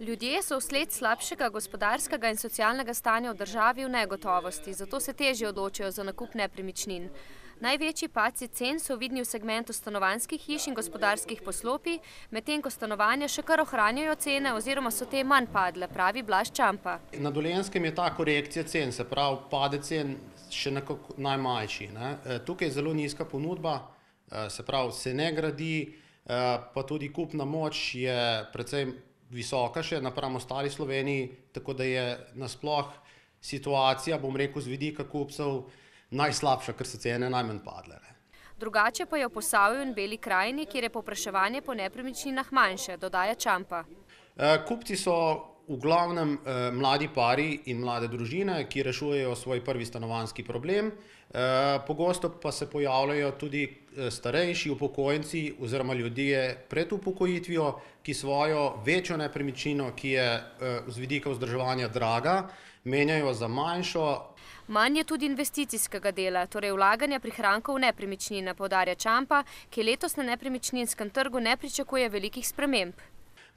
Ljudje so vsled slabšega gospodarskega in socialnega stanja v državi v negotovosti, zato se težje odločajo za nakup nepremičnin. Največji paci cen so vidni v segmentu stanovanskih hiš in gospodarskih poslopi, medtem ko stanovanja še kar ohranjajo cene oziroma so te manj padle, pravi Blaž Čampa. Na Dolenskem je ta korekcija cen, se pravi, pade cen še nekako najmanjši. E, tukaj je zelo nizka ponudba, e, se pravi, se ne gradi, e, pa tudi kupna moč je predvsem visoka še napram ostali Sloveniji, tako da je nasploh situacija, bom rekel, z vidika kupcev najslabša, ker so cene najmanj padle. Drugače pa je v Posavju in Beli krajini, kjer je popraševanje po nepremičninah manjše, dodaja Čampa. Eh, kupci so v glavnem eh, mladi pari in mlade družine, ki rešujejo svoj prvi stanovanski problem. Eh, pogosto pa se pojavljajo tudi eh, starejši upokojenci oziroma ljudje pred upokojitvijo, ki svojo večjo nepremičnino, ki je eh, z vidika vzdrževanja draga, menjajo za manjšo. Manj je tudi investicijskega dela, torej vlaganja prihrankov v nepremičnine, podarja Čampa, ki letos na nepremičninskem trgu ne pričakuje velikih sprememb.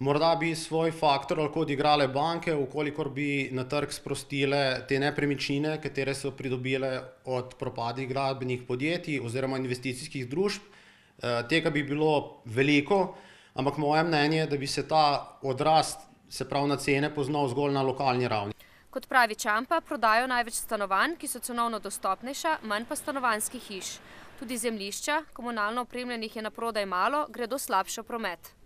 Morda bi svoj faktor lahko odigrale banke, ukolikor bi na trg sprostile te nepremičnine, katere so pridobile od propadih gradbenih podjetij oziroma investicijskih družb. Eh, tega bi bilo veliko, ampak moje mnenje je, da bi se ta odrast, se pravi na cene, poznal zgolj na lokalni ravni. Kot pravi Čampa, prodajo največ stanovanj, ki so cenovno dostopnejša, manj pa stanovanjskih hiš. Tudi zemlišča, komunalno opremljenih je na prodaj malo, gre do slabšo prometa.